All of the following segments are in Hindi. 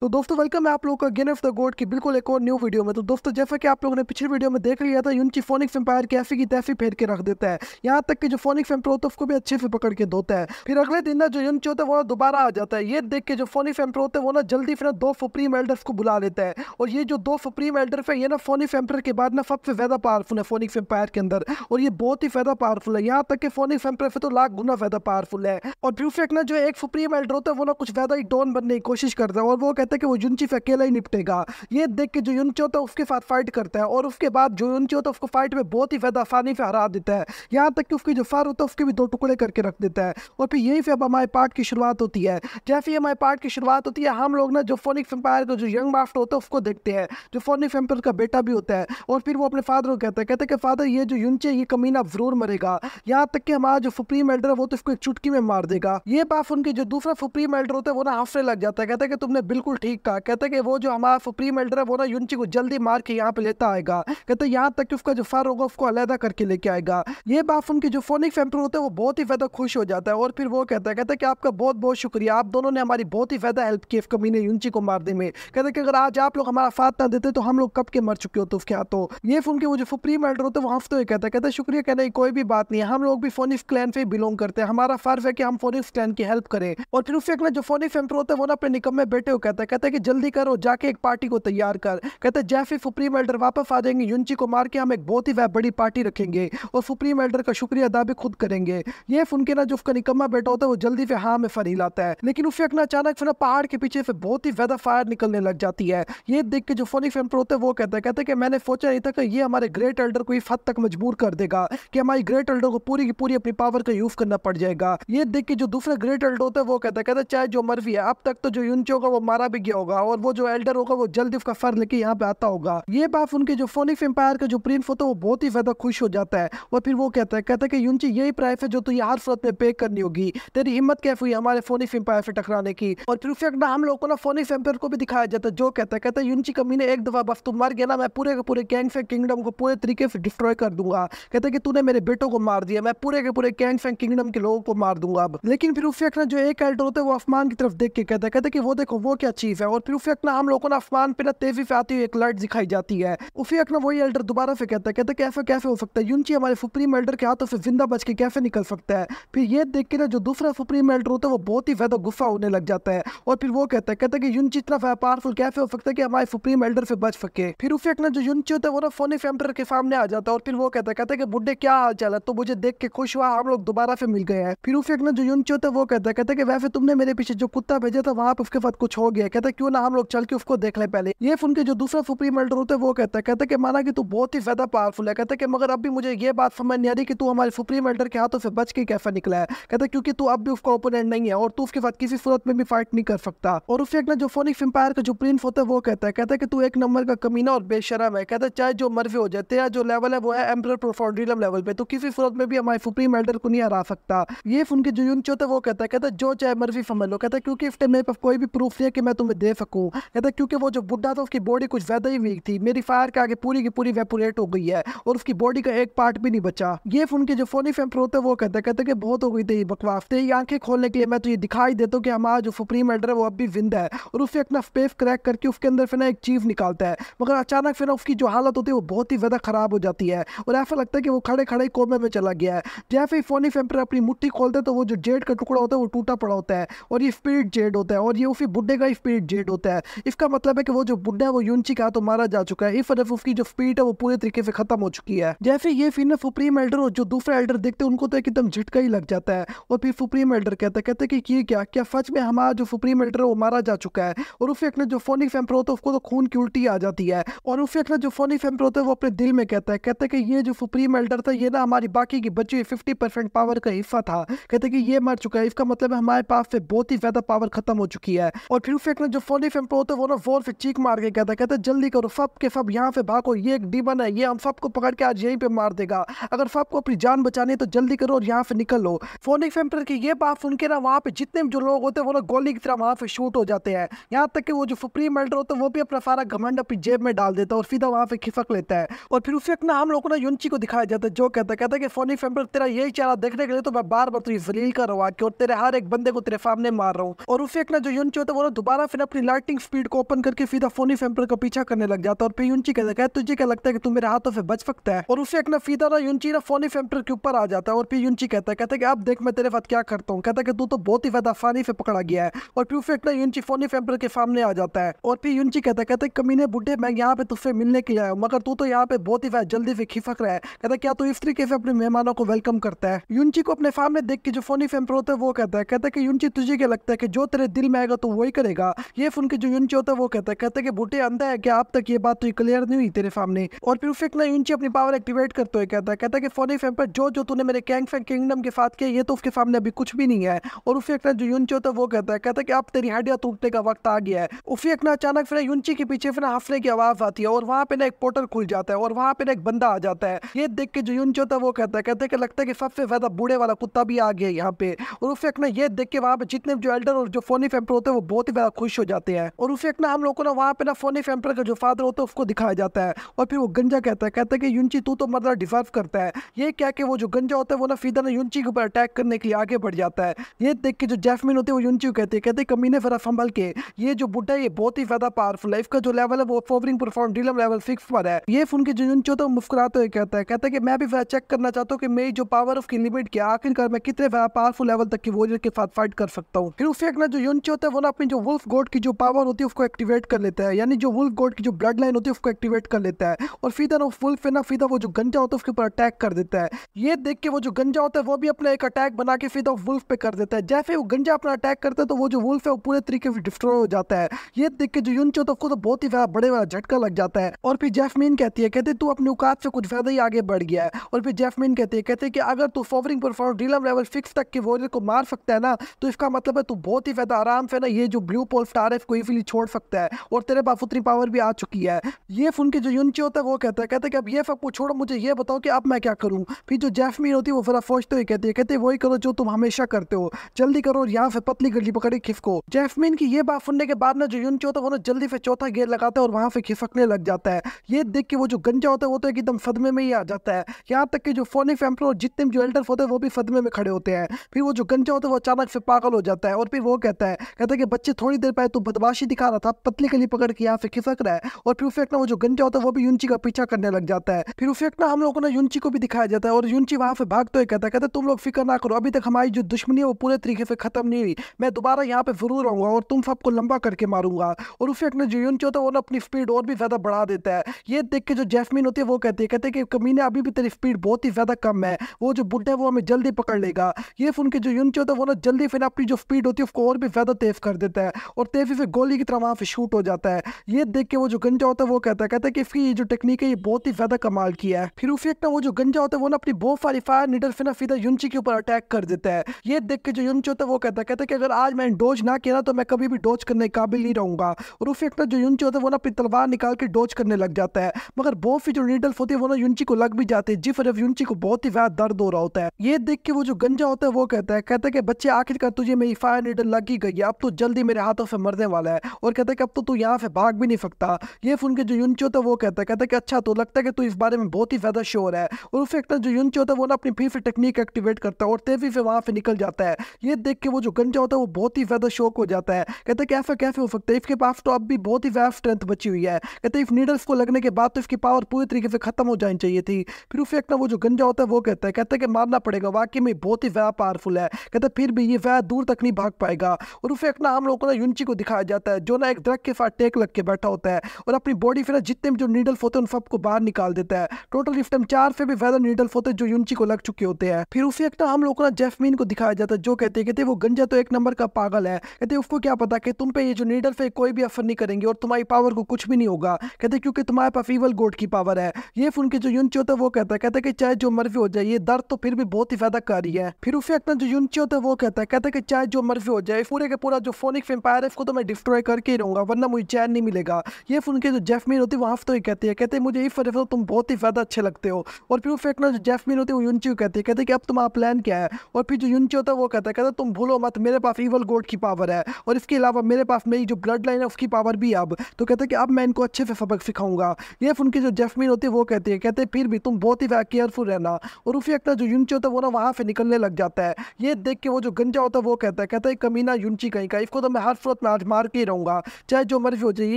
तो दोस्तों वेलकम है आप लोगों का गेन ऑफ द गोड की बिल्कुल एक और न्यू वीडियो में तो दोस्तों जैसा कि आप लोगों ने पिछली वीडियो में देख लिया था यूनिची फोनिक्स एम्पायर कैफी की तैफी फेर के रख देता है यहाँ तक कि जो फोनिक्स एम्पायर होता है उसको भी अच्छे से पकड़ के धोता है फिर अगले दिन ना जो यूनिची होता है वो दोबारा आ जाता है ये देख के जो फोनिक्स एम्पायर है वो ना जल्दी फिर दो सुप्रीम एल्डर्स को बुला लेता है और ये जो दो सुप्रीम एल्डर्स है ये ना फोनिक्स एम्पायर के बाद ना सबसे ज़्यादा पावरफुल है फोनिक्स एम्पायर के अंदर और ये बहुत ही ज़्यादा पावरफुल है यहाँ तक के फोनिक्स एम्पायर से तो लाख गुना ज़्यादा पावरफुल है और फिर ना जो एक सुप्रीम एल्डर होता है वो ना कुछ ज़्यादा ही डॉन बनने की कोशिश करता है और वो कहता है कि वो युनची पे अकेला ही निपटेगा ये देख के जो युनची होता है उसके साथ फाइट करता है और उसके बाद जो युनची होता है उसको फाइट में बहुत ही ज़्यादा आसानी से हरा देता है यहाँ तक कि उसकी जो फार होता है उसके भी दो टुकड़े करके रख देता है और फिर यही फिर अब हमारे पार्ट की शुरुआत होती है जैसे ही हमारे पार्ट की शुरुआत होती है हम लोग ना जो फोनिक्स एम्पायर का जो यंग मास्टर होता है उसको देखते हैं जो फोनिक्स एम्पायर का बेटा भी होता है और फिर वो अपने फादर को कहता है कहते हैं कि फादर ये जो युनचे ये कमीना जरूर मरेगा यहाँ तक कि हमारा जो सुप्रीम एल्डर है वो तो इसको एक चुटकी में मार देगा ये बात उनके जो दूसरा सुप्रीम एल्डर होता है वो ना हंसने लग जाता है कहते हैं कि तुमने बिल्कुल बिल्कुल ठीक कहा कहते कि वो जो हमारा सुप्रीम एल्डर है वो ना यूनची को जल्दी मार के यहाँ पे लेता आएगा कहते यहाँ तक कि उसका जो फारोगोफ उसको अलहदा करके लेके आएगा ये बात उनके जो फोनिक फैम्पर होते हैं वो बहुत ही ज़्यादा खुश हो जाता है और फिर वो कहता है कहते है कि आपका बहुत बहुत शुक्रिया आप दोनों ने हमारी बहुत ही ज़्यादा हेल्प की कमी ने यूनची को मारने में कहते कि अगर आज आप लोग हमारा फात ना देते तो हम लोग कब के मर चुके होते उसके हाथों ये फोन के वो जो सुप्रीम एल्डर होते हैं वो हफ्ते हुए कहता है कहता है शुक्रिया कहना ही कोई भी बात नहीं हम लोग भी फोनिक क्लैन से बिलोंग करते हैं हमारा फर्ज है कि हम फोनिक क्लैन की हेल्प करें और फिर उससे जो फोनिक फैम्पर होते हैं वो ना अपने निकम में बैठे हुए कहते है है कहता है कि जल्दी करो जाके एक पार्टी को तैयार कर कहता है जैफी सुप्रीम एल्डर वापस आ जाएंगे यूनची को मार के हम एक बहुत ही वह बड़ी पार्टी रखेंगे और सुप्रीम एल्डर का शुक्रिया अदा भी खुद करेंगे ये उनके ना जो उसका निकम्मा बेटा होता है वो जल्दी फिर हाँ में फर हिलाता है लेकिन उसे अपना अचानक फिर पहाड़ के पीछे फिर बहुत ही ज्यादा फायर निकलने लग जाती है ये देख के जो फोनिक फैन होता है वो कहते हैं कहते हैं कि मैंने सोचा नहीं था कि ये हमारे ग्रेट एल्डर को इस हद तक मजबूर कर देगा कि हमारी ग्रेट एल्डर को पूरी की पूरी अपनी पावर का यूज करना पड़ जाएगा ये देख के जो दूसरा ग्रेट एल्डर होता है वो कहता है कहते है चाहे जो मर्जी है अब तक तो जो यूनचो का वो मारा भी गया होगा और वो जो एल्डर होगा वो जल्द उसका फर लेके यहाँ पे आता होगा ये बात उनके जो फोनिक एम्पायर का जो प्रिंस होता है वो बहुत ही ज्यादा खुश हो जाता है और फिर वो कहता है कहता है कि यूनची यही प्राइस है जो तुझे हर सूरत में पे करनी होगी तेरी हिम्मत कैफ हुई हमारे फोनिक एम्पायर से टकराने की और फिर ना हम लोग को ना फोनिक एम्पायर को भी दिखाया जाता है जो कहता है कहता है यूनची कमी ने एक दफा बस तुम मर गया ना मैं पूरे के पूरे कैंग फैंग किंगडम को पूरे तरीके से डिस्ट्रॉय कर दूंगा कहता है कि तूने मेरे बेटों को मार दिया मैं पूरे के पूरे कैंग फैंग किंगडम के लोगों को मार दूंगा अब लेकिन फिर उसके ना जो एक एल्डर होता है वो आसमान की तरफ देख के कहता है कहता है कि वो देखो वो क्या चीफ है और फिर उफी अकना ना हम लोगों ने अफमान पे ना तेजी से आती हुई एक लाइट दिखाई जाती है उफी अकना वही एल्डर दोबारा से कहता है कहता कैफे कैफे हो सकता है यूनची हमारे सुप्रीम एल्डर के हाथों से जिंदा बच के कैफे निकल सकता है फिर ये देख के ना जो दूसरा सुप्रीम एल्डर होता है वो बहुत ही ज्यादा गुस्सा होने लग जाता है और फिर वो कहता है कहता है कि यूनची इतना पावरफुल कैफे हो सकता है कि हमारे सुप्रीम एल्डर से बच सके फिर उफी अकना जो यूनची होता है वो ना फोनी फेम्टर के सामने आ जाता है और फिर वो कहता है कहता है कि बुढ़े क्या हाल चाल है तो मुझे देख के खुश हुआ हम लोग दोबारा से मिल गए हैं फिर उफी अकना जो यूनची होता है वो कहता है कहता है कि वैसे तुमने मेरे पीछे जो कुत्ता भेजा था वहां पर उसके साथ कुछ हो गया कहता है क्यों ना हम लोग चल के उसको देख ले पहले ये के जो दूसरा सुप्रीम एल्डर होते है वो कहता है कहते है कि माना कि तू बहुत ही ज्यादा पावरफुल है कहते है कि मगर अभी मुझे ये बात समझ नहीं आ रही कि तू हमारे सुप्रीम एल्डर के हाथों से बच के कैसा निकला है कहते है क्योंकि तू अब भी उसका ओपोनेंट नहीं है और तू उसके साथ किसी सूरत में भी फाइट नहीं कर सकता और उसे एक ना जो फोनिक्स एम्पायर का जो प्रिंस होता है वो कहता है कहते है कि तू एक नंबर का कमीना और बेशरम है कहते है चाहे जो मर्जी हो जाए तेरा जो लेवल है वो है एम्पर प्रोफोडिलम लेवल पे तो किसी सूरत में भी हमारे सुप्रीम एल्डर को नहीं हरा सकता ये के जो यूनिच होता वो कहता है कहते है जो चाहे मर्जी समझ लो कहता है क्योंकि इस टाइम मेरे पास कोई भी प्रूफ नहीं है कि मैं तुम्हें दे सकूँ कहता क्योंकि वो जो बुढ़ा था उसकी बॉडी कुछ ज़्यादा ही वीक थी मेरी फायर के आगे पूरी की पूरी वेपोरेट हो गई है और उसकी बॉडी का एक पार्ट भी नहीं बचा ये उनके जो फोनी फैम प्रो थे वो कहते कहते कि बहुत हो गई थी बकवास थे ये आंखें खोलने के लिए मैं तो ये दिखाई देता हूँ कि हमारा जो सुप्रीम एडर है वो अभी भी है और उससे अपना स्पेस क्रैक करके उसके अंदर फिर ना एक चीफ निकालता है मगर अचानक फिर ना उसकी जो हालत होती है वो बहुत ही ज़्यादा ख़राब हो जाती है और ऐसा लगता है कि वो खड़े खड़े कोमे में चला गया है जैसे ही फोनी फैम पर अपनी मुठ्ठी खोलते तो वो जो जेड का टुकड़ा होता है वो टूटा पड़ा होता है और ये स्पीड जेड होता है और ये उसी बुढ़े का स्पीड स्पीड जेड होता है इसका मतलब है कि वो जो बुढ़ा है वो यूनची का तो मारा जा चुका है इस वजह उसकी जो स्पीड है वो पूरे तरीके से खत्म हो चुकी है जैसे ये फिर ना सुप्रीम एल्डर और जो दूसरा एल्डर देखते हैं उनको तो एकदम झटका ही लग जाता है और फिर सुप्रीम एल्डर कहता है कहते हैं कि ये क्या क्या सच में हमारा जो सुप्रीम एल्डर है वो मारा जा चुका है और उसे अपना जो फोनिक फैम्प्रो होता है उसको तो खून की उल्टी आ जाती है और उसे अपना जो फोनिक फैम्प्रो होता है वो अपने दिल में कहता है कहते हैं कि ये जो सुप्रीम एल्डर था ये ना हमारी बाकी की बची हुई फिफ्टी परसेंट पावर का हिस्सा था कहते कि ये मर चुका है इसका मतलब हमारे पास से बहुत ही ज्यादा पावर खत्म हो चुकी है और फिर उसे एक ने जो फोनी फेम पे होते वो ना फोर पे चीख मार के कहता कहते जल्दी करो फप के फप यहाँ पे भागो ये एक डीमन है ये हम फप को पकड़ के आज यहीं पे मार देगा अगर फप को अपनी जान बचानी है तो जल्दी करो और यहाँ पे लो फोनिक फेम प्रो की ये बात सुन के ना वहाँ पे जितने जो लोग होते हैं वो ना गोली की तरह वहाँ पे शूट हो जाते हैं यहाँ तक कि वो जो सुप्रीम मेल्टर होते हैं वो भी अपना सारा घमंड अपनी जेब में डाल देता है और सीधा वहाँ पे खिसक लेता है और फिर उसे अपना ना हम लोगों ने युनची को दिखाया जाता है जो कहता कहता कि फोनिक फेम प्रो तेरा यही चेहरा देखने के लिए तो मैं बार बार तुझे जलील कर रहा हूँ और तेरे हर एक बंदे को तेरे सामने मार रहा हूँ और उसे अपना जो युनची होता है वो दोबारा और फिर अपनी लाइटिंग स्पीड को ओपन करके फिदा फोनी फेम्पर का पीछा करने लग जाता है और फिर यूनची कहता है तुझे क्या लगता है कि तू मेरे हाथों से बच सकता है और उसे अपना फीदा ना यूनची ना फोनी फेम्पर के ऊपर आ जाता है और फिर यूनची कहता है कहता है कि अब देख मैं तेरे साथ क्या करता हूँ कहता है कि तू तो बहुत ही ज्यादा फानी से पकड़ा गया है और फिर उसे अपना यूनची फोनी फेम्पर के सामने आ जाता है और फिर यूनची कहता है कहता है कमीने बुढ़े मैं यहाँ पे तुझसे मिलने के लिए आया मगर तू तो यहाँ पे बहुत ही जल्दी से खिफक रहा है कहता क्या तू इस तरीके से अपने मेहमानों को वेलकम करता है यूनची को अपने सामने देख के जो फोनी फेम्पर होता है वो कहता है कहता है कि यूनची तुझे क्या लगता है कि जो तेरे दिल में आएगा तो वही करेगा ये फोन के जो यूनचे होता है वो कहता है कहता है कि बूटे अंधा है क्या अब तक ये बात तो क्लियर नहीं हुई तेरे सामने और फिर उफेक ना यूनचे अपनी पावर एक्टिवेट करते हुए कहता है कहता है कि फोन फैम पर जो जो तूने मेरे कैंग फैंग किंगडम के साथ किया ये तो उसके सामने अभी कुछ भी नहीं है और उसे ना जो यूनचे होता है वो कहता है कहता है कि अब तेरी हड्डियाँ टूटने का वक्त आ गया है उफेक ना अचानक फिर यूनचे के पीछे फिर हंसने की आवाज़ आती है और वहाँ पे ना एक पोर्टल खुल जाता है और वहाँ पे ना एक बंदा आ जाता है ये देख के जो यूनचे होता है वो कहता है कहते हैं कि लगता है कि सबसे ज़्यादा बूढ़े वाला कुत्ता भी आ गया यहाँ पे और उफेक ना ये देख के वहाँ पे जितने जो एल्डर और जो फोनी फैम्पर होते हैं वो बहुत ही ज़्यादा खुश हो जाते हैं और उसे एक ना हम लोग को ना वहाँ पे ना फोनी फैम्पर का जो फादर होता है उसको दिखाया जाता है और फिर वो गंजा कहता है कहता है कि यूनची तू तो मर्दर डिजर्व करता है ये क्या कि वो जो गंजा होता है वो ना फीदा ना यूनची के ऊपर अटैक करने के लिए आगे बढ़ जाता है ये देख के जो जैफमिन होती है वो यूनची को कहते हैं कहते हैं कमीने फरा संभल के ये जो बुढ़ा ये बहुत ही ज़्यादा पावरफुल लाइफ का जो लेवल है वो फोवरिंग परफॉर्म डीलम लेवल सिक्स पर है ये फोन के जो यूनची होता है वो मुस्कुराते हुए कहता है कहता है कि मैं भी फिर चेक करना चाहता हूँ कि मेरी जो पावर ऑफ की लिमिट क्या आखिरकार मैं कितने पावरफुल लेवल तक की वॉरियर के साथ फाइट कर सकता हूँ फिर उसे ना जो यूनची होता है वो ना अपनी जो वुल्फ गोड की जो पावर होती है उसको एक्टिवेट कर लेता है यानी जो वुल्फ गोड की जो ब्लड लाइन होती है उसको एक्टिवेट कर लेता है और फीदर ऑफ वुल्फ है ना फीदर वो जो गंजा होता है उसके ऊपर अटैक कर देता है ये देख के वो जो गंजा होता है वो भी अपना एक अटैक बना के फीदर ऑफ वुल्फ पे कर देता है जैसे वो गंजा अपना अटैक करता है तो वो जो वुल्फ है वो पूरे तरीके से डिस्ट्रॉय हो जाता है ये देख के जो यूनचो तो खुद बहुत ही ज्यादा बड़े वाला झटका लग जाता है और फिर जेफमीन कहती है कहते तू अपने औकात से कुछ ज्यादा ही आगे बढ़ गया है और फिर जेफमीन कहती है कहते कि अगर तू फॉवरिंग परफॉर्म डीलम लेवल फिक्स तक के वॉरियर को मार सकता है ना तो इसका मतलब है तू बहुत ही ज्यादा आराम से ना ये जो ब्लू पोल सेल्फ टारफ को ईजिली छोड़ सकता है और तेरे पास उतनी पावर भी आ चुकी है ये फोन के जो यूनिची होता है वो कहता है कहते हैं कि अब ये सब को छोड़ो मुझे ये बताओ कि अब मैं क्या करूँ फिर जो जैफमीर होती है वो फिर सोचते हुए कहती है कहते वही करो जो तुम हमेशा करते हो जल्दी करो और यहाँ से पतली गली पकड़ी खिसको जैफमीन की ये बात सुनने के बाद ना जो यूनिची होता है वो जल्दी से चौथा गेयर लगाता है और वहाँ से खिसकने लग जाता है ये देख के वो जो गंजा होता है वो तो एकदम सदमे में ही आ जाता है यहाँ तक कि जो फोनी फैम्पर और जितने भी जो एल्डर होते हैं वो भी सदमे में खड़े होते हैं फिर वो जो गंजा होता है वो अचानक से पागल हो जाता है और फिर वो कहता है कहता है कि बच्चे थोड़ी देर पाए तो बदमाशी दिखा रहा था पतली कली पकड़ के यहाँ से खिसक रहा है और फिर उफेक्ना वो जो गंजा होता है वो भी युनची का पीछा करने लग जाता है फिर उफेक्ना हम लोगों ने युनची को भी दिखाया जाता है और युनची वहां से भागते हुए कहता है कहता तुम लोग फिक्र ना करो अभी तक हमारी जो दुश्मनी है वो पूरे तरीके से खत्म नहीं हुई मैं दोबारा यहाँ पे जरूर आऊंगा और तुम सबको लंबा करके मारूंगा और उसे उफेक्ना जो यूनची होता है वो अपनी स्पीड और भी ज्यादा बढ़ा देता है ये देख के जो जैसमिन होती है वो कहती है कहते हैं कि कमीने अभी भी तेरी स्पीड बहुत ही ज्यादा कम है वो जो बुढ़े वो हमें जल्दी पकड़ लेगा ये सुन के जो यूनची होता है वो ना जल्दी फिर अपनी जो स्पीड होती है उसको और भी ज्यादा तेज कर देता है और और तेजी से गोली की तरह वहाँ से शूट हो जाता है ये देख के वो जो गंजा होता है वो कहता है कहता है कि इसकी जो टेक्निक है ये बहुत ही ज्यादा कमाल की है फिर उसी एक ना वो जो गंजा होता है वो ना अपनी बहुत सारी फायर निडल से ना सीधा युनची के ऊपर अटैक कर देता है ये देख के जो युनची होता है वो कहता है कहता है कि अगर आज मैं डोज ना किया तो मैं कभी भी डोज करने काबिल नहीं रहूंगा और उसी एक ना जो युनची होता है वो ना अपनी तलवार निकाल के डोज करने लग जाता है मगर बहुत सी जो निडल्स होती है वो ना युनची को लग भी जाती है जिस वजह युनची को बहुत ही ज्यादा दर्द हो रहा होता है ये देख के वो जो गंजा होता है वो कहता है कहता है कि बच्चे आखिरकार तुझे मेरी फायर निडल लग ही गई है अब तो जल्दी मेरे हाथों से मरने वाला है और कहता है कि अब तो तू यहाँ से भाग भी नहीं सकता ये उनके जो युनचो था तो वो कहता है कहता है कि अच्छा तो लगता है कि तू इस बारे में बहुत ही ज़्यादा श्योर है और उस फैक्टर जो युनचो था वो ना अपनी फिर से टेक्निक एक्टिवेट करता है और तेजी से वहाँ से निकल जाता है ये देख के वो जो गंजा होता है वो बहुत ही ज़्यादा शौक हो जाता है कहता है कैफे कैसे हो सकता है इसके पास तो अब भी बहुत ही ज़्यादा स्ट्रेंथ बची हुई है कहते हैं इस नीडल्स को लगने के बाद तो इसकी पावर पूरी तरीके से खत्म हो जानी चाहिए थी फिर उस फैक्टर वो जो गंजा होता है वो कहता है कहते हैं कि मारना पड़ेगा वाकई में बहुत ही ज़्यादा पावरफुल है कहते है फिर भी ये वह दूर तक नहीं भाग पाएगा और उसे एक ना हम लोगों ने विंची को दिखाया जाता है जो ना एक दरख्त के साथ टेक लग के बैठा होता है और अपनी बॉडी फिर जितने भी जो नीडल्फ होते हैं उन सबको बाहर निकाल देता है टोटल इस टाइम चार से भी ज्यादा नीडल्फ होते हैं जो यूनची को लग चुके होते हैं फिर उसी एक ना हम लोग ना जैसमिन को दिखाया जाता है जो कहते हैं कहते वो गंजा तो एक नंबर का पागल है कहते उसको क्या पता कि तुम पे ये जो नीडल्फ है कोई भी असर नहीं करेंगे और तुम्हारी पावर को कुछ भी नहीं होगा कहते क्योंकि तुम्हारे पास ईवल गोड की पावर है ये फोन के जो यूनची होता है वो कहता है कहते है कि चाहे जो मर्जी हो जाए ये दर्द तो फिर भी बहुत ही ज्यादा कारी है फिर उसी एक ना जो यूनची होता है वो कहता है कहते है कि चाहे जो मर्जी हो जाए पूरे के पूरा जो फोनिक एम्पायर आरएफ को तो मैं डिस्ट्रॉय करके ही रहूँगा वरना मुझे चैन नहीं मिलेगा ये फिर उनके जो जेफमीन होती है वहाँ तो ही कहती है कहते मुझे इफ रेफर तुम बहुत ही ज़्यादा अच्छे लगते हो और फिर वो फेकना जो जेफमीन होती है वो यूनची कहती है कहते कि अब तुम्हारा प्लान क्या है और फिर जो यूनची होता है वो कहता है कहते तुम भूलो मत मेरे पास ईवल गोड की पावर है और इसके अलावा मेरे पास मेरी जो ब्लड लाइन है उसकी पावर भी अब तो कहते कि अब मैं इनको अच्छे से सबक सिखाऊंगा ये फिर उनकी जो जेफमीन होती है वो कहती है कहते फिर भी तुम बहुत ही केयरफुल रहना और उसी अपना जो यूनची होता है वो ना वहाँ से निकलने लग जाता है ये देख के वो जो गंजा होता है वो कहता है कहता है कमीना यूनची कहीं का इसको तो मैं हर बहुत लात मार के रहूँगा चाहे जो मर्जी हो जाइए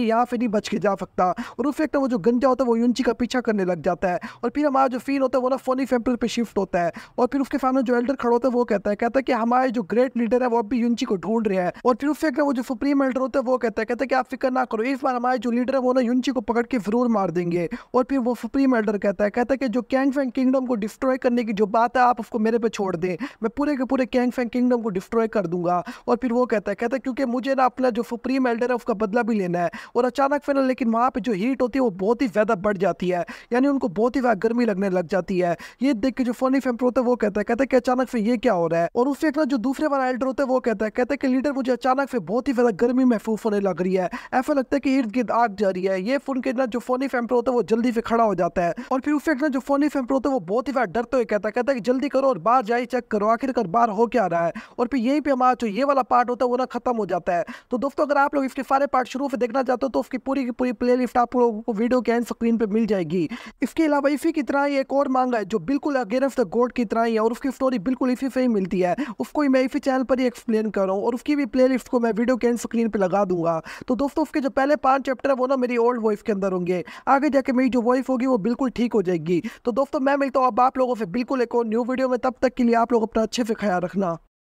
यहाँ पे नहीं बच के जा सकता और उस वक्त वो जो गंजा होता है वो यूनची का पीछा करने लग जाता है और फिर हमारा जो फील होता है वो ना फोनी फेम्पल पर शिफ्ट होता है और फिर उसके सामने जो एल्डर खड़ा होता है वो कहता है कहता है कि हमारे जो ग्रेट लीडर है वो अभी यूनची को ढूंढ रहे हैं और फिर उस वक्त वो जो सुप्रीम एल्डर होता है वो कहता है कहता है कि आप फिक्र ना करो इस बार हमारे जो लीडर है वो ना यूनची को पकड़ के जरूर मार देंगे और फिर वो सुप्रीम एल्डर कहता है कहता है कि जो कैंग फैंग किंगडम को डिस्ट्रॉय करने की जो बात है आप उसको मेरे पे छोड़ दें मैं पूरे के पूरे कैंग फैंग किंगडम को डिस्ट्रॉय कर दूंगा और फिर वो कहता है कहता है क्योंकि मुझे ना अपना जो सुप्रीम एल्डर है उसका बदला भी लेना है और अचानक फिर लेकिन वहाँ पर जो हीट होती है वो बहुत ही ज़्यादा बढ़ जाती है यानी उनको बहुत ही ज़्यादा गर्मी लगने लग जाती है ये देख के जो फोनी फेम्प्रो होता है वो कहता है कहता है कि अचानक फिर ये क्या हो रहा है और उसके अपना जो दूसरे वाला एल्डर होता है वो कहता है कहता है कि लीडर मुझे अचानक से बहुत ही ज़्यादा गर्मी महसूस होने लग रही है ऐसा लगता है कि इर्द गिर्द आग जा रही है ये फोन के ना जो फोनी फेम्प्रो होता है वो जल्दी से खड़ा हो जाता है और फिर उससे अपना जो फोनी फैम्पर होता है वो बहुत ही ज़्यादा डरते हुए कहता है कहता है कि जल्दी करो और बाहर जाए चेक करो आखिरकार बाहर हो क्या रहा है और फिर यहीं पर हमारा जो ये वाला पार्ट होता है वो ना खत्म हो जाता है तो दोस्तों अगर आप लोग सारे पार्ट शुरू से देखना चाहते हो तो उसकी पूरी की पूरी प्ले लिस्ट आप लोगों को वीडियो के एंड स्क्रीन पर मिल जाएगी इसके अलावा इसी की तरह एक और मांगा है जो बिल्कुल अगेंस्ट द गोड की तरह ही है और उसकी स्टोरी बिल्कुल इसी से ही मिलती है उसको मैं इसी चैनल पर ही एक्सप्लेन कर रहा हूँ और उसकी भी प्ले को मैं वीडियो के एंड स्क्रीन पर लगा दूंगा तो दोस्तों उसके जो पहले पाँच चैप्टर है वो ना मेरी ओल्ड वॉइस के अंदर होंगे आगे जाके मेरी जो वॉइस होगी वो बिल्कुल ठीक हो जाएगी तो दोस्तों मैं मिलता हूँ अब आप लोगों से बिल्कुल एक और न्यू वीडियो में तब तक के लिए आप लोग अपना अच्छे से ख्याल रखना